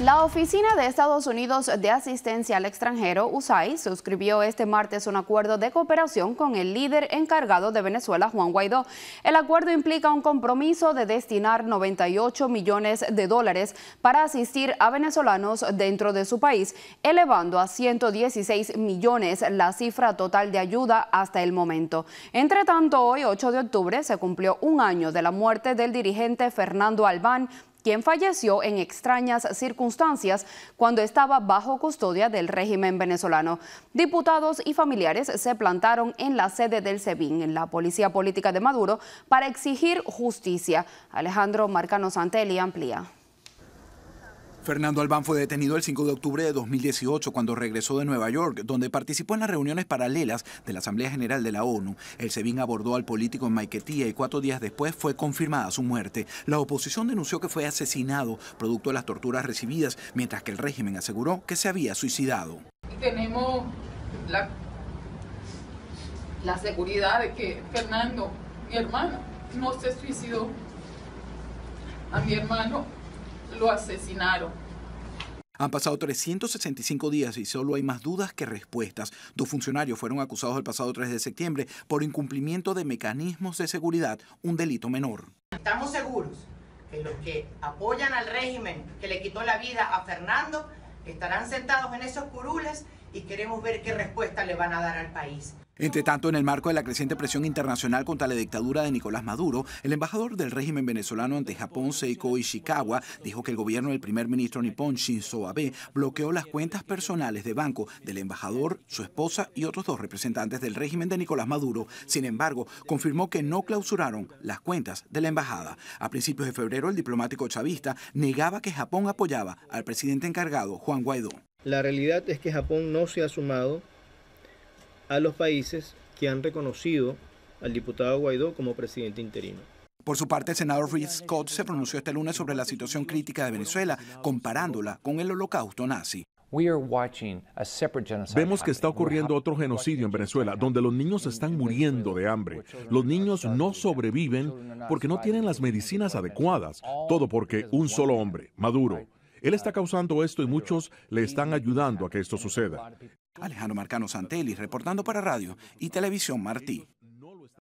La Oficina de Estados Unidos de Asistencia al Extranjero, USAID, suscribió este martes un acuerdo de cooperación con el líder encargado de Venezuela, Juan Guaidó. El acuerdo implica un compromiso de destinar 98 millones de dólares para asistir a venezolanos dentro de su país, elevando a 116 millones la cifra total de ayuda hasta el momento. Entre tanto, hoy, 8 de octubre, se cumplió un año de la muerte del dirigente Fernando Albán, quien falleció en extrañas circunstancias cuando estaba bajo custodia del régimen venezolano. Diputados y familiares se plantaron en la sede del SEBIN, en la Policía Política de Maduro, para exigir justicia. Alejandro Marcano Santelli amplía. Fernando Albán fue detenido el 5 de octubre de 2018 cuando regresó de Nueva York, donde participó en las reuniones paralelas de la Asamblea General de la ONU. El SEBIN abordó al político en Maiquetía y cuatro días después fue confirmada su muerte. La oposición denunció que fue asesinado producto de las torturas recibidas, mientras que el régimen aseguró que se había suicidado. Tenemos la, la seguridad de que Fernando, mi hermano, no se suicidó. A mi hermano lo asesinaron. Han pasado 365 días y solo hay más dudas que respuestas. Dos funcionarios fueron acusados el pasado 3 de septiembre por incumplimiento de mecanismos de seguridad, un delito menor. Estamos seguros que los que apoyan al régimen que le quitó la vida a Fernando estarán sentados en esos curules y queremos ver qué respuesta le van a dar al país. Entre tanto, en el marco de la creciente presión internacional contra la dictadura de Nicolás Maduro, el embajador del régimen venezolano ante Japón, Seiko Ishikawa, dijo que el gobierno del primer ministro nipón Shinzo Abe bloqueó las cuentas personales de banco del embajador, su esposa y otros dos representantes del régimen de Nicolás Maduro. Sin embargo, confirmó que no clausuraron las cuentas de la embajada. A principios de febrero, el diplomático chavista negaba que Japón apoyaba al presidente encargado, Juan Guaidó. La realidad es que Japón no se ha sumado a los países que han reconocido al diputado Guaidó como presidente interino. Por su parte, el senador Reed Scott se pronunció este lunes sobre la situación crítica de Venezuela, comparándola con el holocausto nazi. Vemos que está ocurriendo otro genocidio en Venezuela, donde los niños están muriendo de hambre. Los niños no sobreviven porque no tienen las medicinas adecuadas. Todo porque un solo hombre, Maduro. Él está causando esto y muchos le están ayudando a que esto suceda. Alejandro Marcano Santelli, reportando para Radio y Televisión Martí.